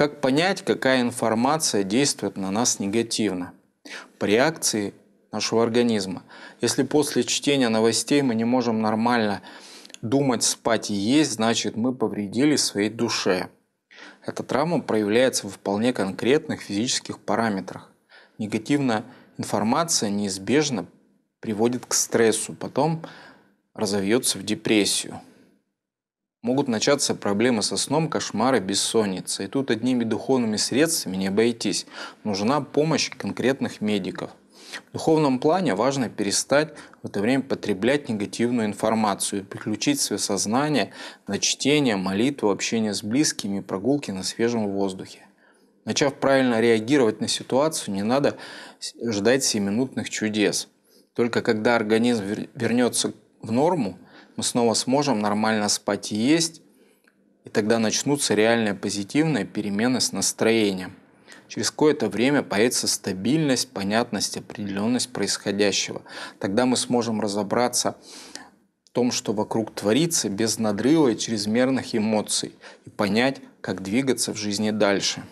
Как понять, какая информация действует на нас негативно? По реакции нашего организма. Если после чтения новостей мы не можем нормально думать, спать и есть, значит мы повредили своей душе. Эта травма проявляется в вполне конкретных физических параметрах. Негативная информация неизбежно приводит к стрессу, потом разовьется в депрессию. Могут начаться проблемы со сном, кошмары, бессонница. И тут одними духовными средствами не обойтись. Нужна помощь конкретных медиков. В духовном плане важно перестать в это время потреблять негативную информацию, переключить свое сознание на чтение, молитву, общение с близкими, прогулки на свежем воздухе. Начав правильно реагировать на ситуацию, не надо ждать 7-минутных чудес. Только когда организм вернется в норму – мы снова сможем нормально спать и есть, и тогда начнутся реальные позитивные перемены с настроением. Через какое-то время появится стабильность, понятность, определенность происходящего. Тогда мы сможем разобраться в том, что вокруг творится, без надрыва и чрезмерных эмоций, и понять, как двигаться в жизни дальше.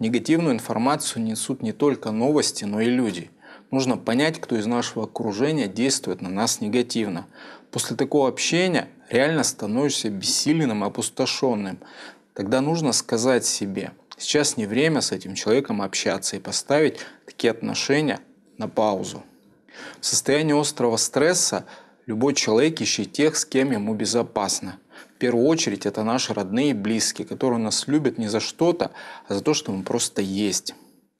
Негативную информацию несут не только новости, но и люди – нужно понять, кто из нашего окружения действует на нас негативно. После такого общения реально становишься бессильным и опустошенным. Тогда нужно сказать себе, сейчас не время с этим человеком общаться и поставить такие отношения на паузу. В состоянии острого стресса любой человек ищет тех, с кем ему безопасно. В первую очередь это наши родные и близкие, которые нас любят не за что-то, а за то, что мы просто есть.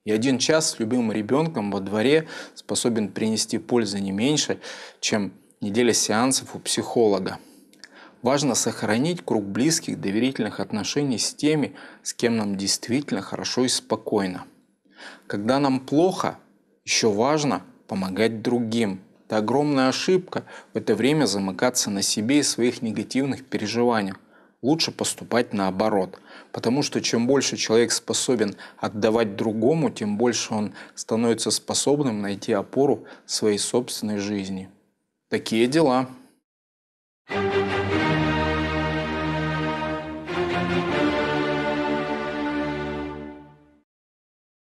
И один час с любимым ребенком во дворе способен принести пользы не меньше, чем неделя сеансов у психолога. Важно сохранить круг близких доверительных отношений с теми, с кем нам действительно хорошо и спокойно. Когда нам плохо, еще важно помогать другим. Это огромная ошибка в это время замыкаться на себе и своих негативных переживаниях лучше поступать наоборот. Потому что чем больше человек способен отдавать другому, тем больше он становится способным найти опору своей собственной жизни. Такие дела.